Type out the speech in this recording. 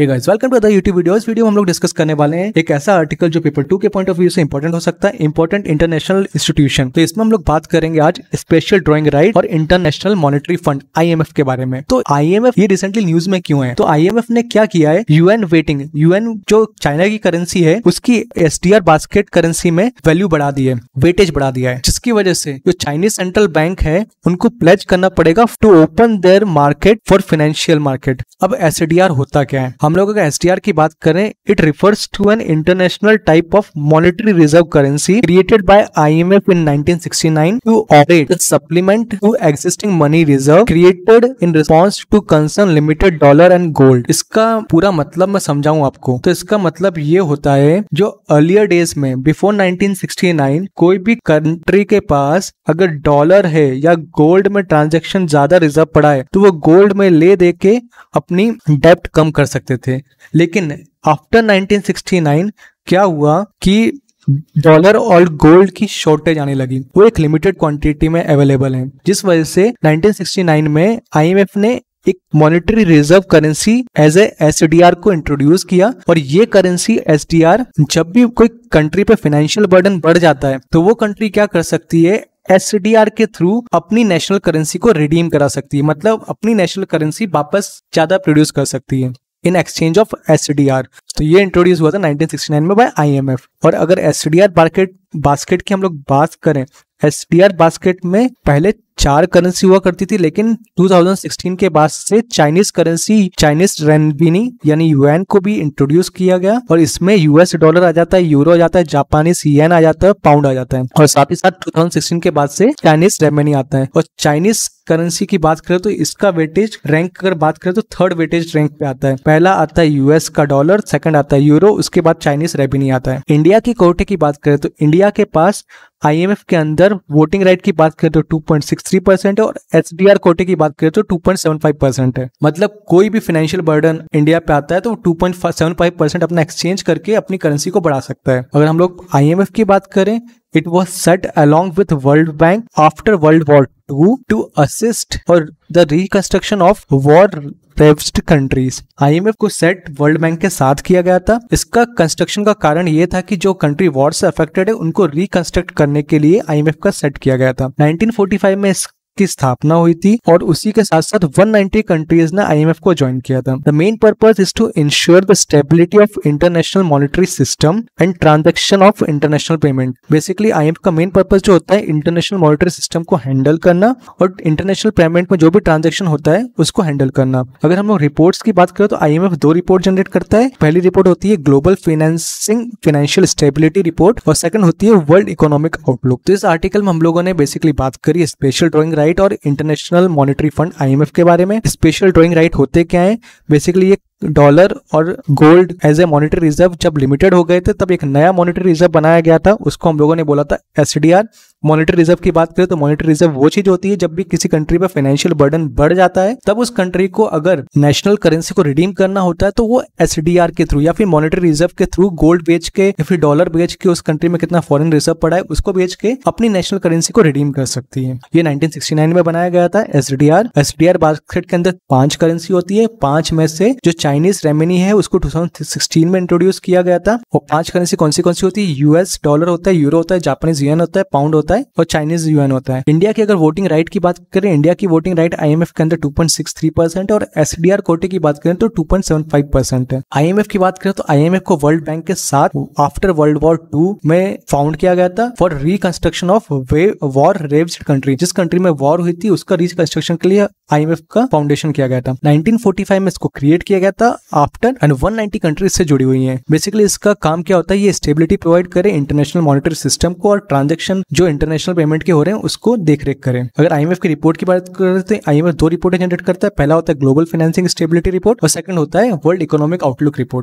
guys welcome to other YouTube video इस video में हम लोग डिस्कस करने वाले हैं एक ऐसा आर्टिकल जो पेपर टू के पॉइंट ऑफ व्यू से इंपॉर्टेंट हो सकता है इंपॉर्टेंट इंटरनेशनल इंस्टीट्यूशन तो इसमें हम लोग बात करेंगे आज स्पेशल ड्राइंग राइट और इंटरनेशनल मॉनिटरी फंड आईएमएफ के बारे में तो आईएमएफ ये रिसेंटली न्यूज में क्यों है तो आईएमएफ ने क्या किया है यूएन वेटिंग यूएन जो चाइना की करेंसी है उसकी एसडीआर बास्केट करेंसी में वैल्यू बढ़ा दी है वेटेज बढ़ा दिया है जिसकी वजह से जो चाइनीज सेंट्रल बैंक है उनको प्लेज करना पड़ेगा to open their market for financial market अब एसडीआर होता क्या है हम लोग अगर एस की बात करें it refers to an international type of monetary reserve currency created by IMF in 1969 to operate supplement to existing money reserve created in response to concern limited dollar and gold इसका पूरा मतलब मैं समझाऊं आपको तो इसका मतलब ये होता है जो अर्लियर डेज में बिफोर नाइनटीन कोई भी कंट्री के पास अगर डॉलर है या गोल्ड में ट्रांजेक्शन ज्यादा रिजर्व पड़ा है तो वो गोल्ड में ले दे के अपनी डेप्ट कम कर सकते सकते थे लेकिन आफ्टर 1969 क्या हुआ कि डॉलर और गोल्ड की शॉर्टेज आने लगी वो एक लिमिटेड क्वांटिटी में अवेलेबल है जिस वजह से 1969 में आईएमएफ ने एक monetary reserve currency as S को इंट्रोड्यूस किया और ये करेंसी एस जब भी कोई कंट्री पे फाइनेंशियल बर्डन बढ़ जाता है तो वो कंट्री क्या कर सकती है एस के थ्रू अपनी नेशनल करेंसी को रिडीम करा सकती है मतलब अपनी नेशनल करेंसी वापस ज्यादा प्रोड्यूस कर सकती है इन एक्सचेंज ऑफ एस तो ये इंट्रोड्यूस हुआ था 1969 में बाय आईएमएफ और अगर एस बास्केट बास्केट की हम लोग बात करें एस बास्केट में पहले चार करेंसी हुआ करती थी लेकिन 2016 के बाद से चाइनीज करेंसी चाइनीज रेनबिनी यानी यूएन को भी इंट्रोड्यूस किया गया और इसमें यूएस डॉलर आ जाता है यूरो आ जाता है जापानीज येन आ जाता है पाउंड आ जाता है और साथ ही साथ 2016 के बाद से चाइनीज रेमनी आता है और चाइनीज करेंसी की बात करें तो इसका वेटेज रैंक अगर बात करें तो थर्ड वेटेज रैंक पे आता है पहला आता है यूएस का डॉलर सेकंड आता है यूरो उसके बाद चाइनीज रेवेन्यू आता है इंडिया की कोटे की बात करें तो इंडिया के पास आईएमएफ के अंदर वोटिंग राइट की बात करें तो थ्री परसेंट है और एच डी आर कोटे की बात करें तो two point seven five percent है मतलब कोई भी फाइनेंशियल बर्डन इंडिया पे आता है तो two point seven five percent अपना एक्सचेंज करके अपनी करेंसी को बढ़ा सकता है अगर हम लोग आई एम एफ की बात करें It was set along with World Bank after World War II to assist or the reconstruction of war ravaged countries I M F को सेट वर्ल्ड बैंक के साथ किया गया था इसका कंस्ट्रक्शन का कारण यह था कि जो कंट्री वॉर से अफेक्टेड है उनको रिकंस्ट्रक्ट करने के लिए आई एम एफ का सेट किया गया था 1945 में इस की स्थापना हुई थी और उसी के साथ साथ 190 कंट्रीज ने आईएमएफ को ज्वाइन किया था the main purpose is to ensure the stability of international monetary system and transaction of international payment basically IMF का मेन पर्पज जो होता है इंटरनेशनल मॉनिटरी सिस्टम को हैंडल करना और इंटरनेशनल पेमेंट में जो भी ट्रांजेक्शन होता है उसको हैंडल करना अगर हम लोग रिपोर्ट की बात करें तो आई दो रिपोर्ट जनरेट करता है पहली रिपोर्ट होती है global financing financial stability report और सेकंड होती है वर्ल्ड इकोनॉमिक आउटलुक तो इस आर्टिकल में हम लोगों ने बेसिकली बात करी स्पेशल ड्रॉइंग राइट और इंटरनेशनल मॉनिटरी फंड आईएमएफ के बारे में स्पेशल ड्रॉइंग राइट होते क्या है बेसिकली ये डॉलर और gold as a monetary reserve जब लिमिटेड हो गए थे तब एक नया मॉनिटरी रिजर्व बनाया गया था उसको हम लोगों ने बोला था एसडीआर मॉनिटरी रिजर्व की बात करें तो मॉनिटरी रिजर्व वो चीज होती है जब भी किसी कंट्री पर फाइनेंशियल बर्डन बढ़ जाता है तब उस कंट्री को अगर नेशनल करेंसी को रिडीम करना होता है तो वो एस के थ्रू या फिर मॉनिटरी रिजर्व के थ्रू गोल्ड बेच के या फिर डॉलर बेच के उस कंट्री में कितना फॉरन रिजर्व पड़ा है उसको बेच के अपनी नेशनल करेंसी को रिडीम कर सकती है ये नाइनटीन में बनाया गया था एस डी बास्केट के अंदर पांच करेंसी होती है पांच में से जो चाइनीज रेमिनी है उसको टू में इंट्रोड्यूस किया गया था और पांच करेंसी कौन सी कौन सी होती है यूएस डॉलर होता है यूरो होता है जापानीज येन होता है पाउंड होता है होता है और चाइनीज यूएन होता है इंडिया की अगर वोटिंग राइट की बात करें इंडिया की वोटिंग राइट आईएमएफ के अंदर टू परसेंट और एस कोटे की बात करें तो टू परसेंट है आईएमएफ की बात करें तो आईएमएफ को वर्ल्ड बैंक के साथ आफ्टर वर्ल्ड वॉर टू में फाउंड किया गया था फॉर रिकंस्ट्रक्शन ऑफ वे वॉर रेव्ड कंट्री जिस कंट्री में वॉर हुई थी उसका रिकंस्ट्रक्शन के लिए आईएमएफ का फाउंडेशन किया गया था 1945 में इसको क्रिएट किया गया था आफ्टर एंड 190 कंट्रीज से जुड़ी हुई है बेसिकली इसका काम क्या होता है ये स्टेबिलिटी प्रोवाइड करे इंटरनेशनल मॉनिटरी सिस्टम को और ट्रांजेक्शन जो इंटर इंटरनेशनल पेमेंट के हो रहे हैं उसको देख रेख करें अगर आईएमएफ की रिपोर्ट की बात करते हैं आईएमएफ दो रिपोर्टें जनरेट करता है पहला होता है ग्लोबल फाइनेंसिंग स्टेबिलिटी रिपोर्ट और सेकंड होता है वर्ल्ड इकोनॉमिक आउटलुक रिपोर्ट